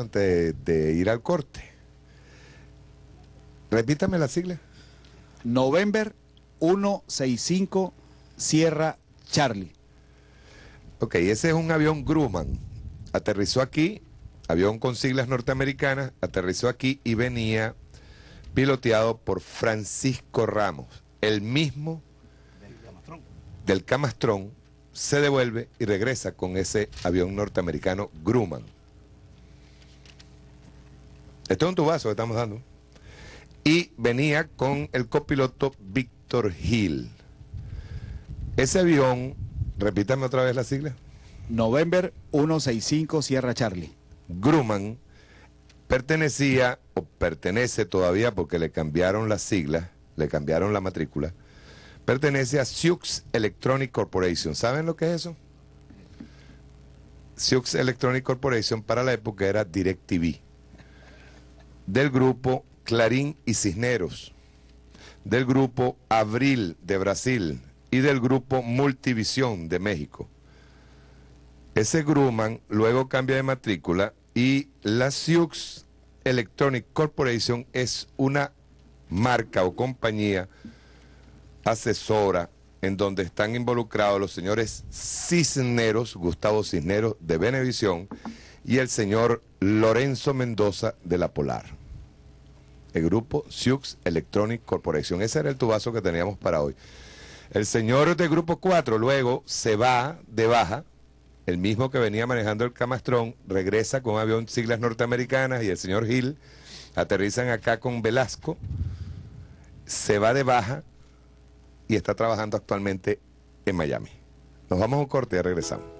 antes de ir al corte. Repítame la sigla. November 165 Sierra Charlie. Ok, ese es un avión Grumman. Aterrizó aquí, avión con siglas norteamericanas, aterrizó aquí y venía piloteado por Francisco Ramos, el mismo del Camastrón, se devuelve y regresa con ese avión norteamericano Grumman. Este es un tubazo que estamos dando. Y venía con el copiloto Víctor Gil. Ese avión, repítame otra vez la sigla. November 165 Sierra Charlie. Grumman pertenecía o pertenece todavía porque le cambiaron las siglas, le cambiaron la matrícula. Pertenece a Sioux Electronic Corporation. ¿Saben lo que es eso? Sioux Electronic Corporation para la época era DirecTV del grupo Clarín y Cisneros, del grupo Abril de Brasil y del grupo Multivisión de México. Ese Grumman luego cambia de matrícula y la Sioux Electronic Corporation es una marca o compañía asesora en donde están involucrados los señores Cisneros, Gustavo Cisneros de Benevisión y el señor Lorenzo Mendoza de La Polar el grupo Siux Electronic Corporation. Ese era el tubazo que teníamos para hoy. El señor del grupo 4 luego se va de baja, el mismo que venía manejando el Camastrón, regresa con avión siglas norteamericanas y el señor Hill aterrizan acá con Velasco, se va de baja y está trabajando actualmente en Miami. Nos vamos a un corte y regresamos.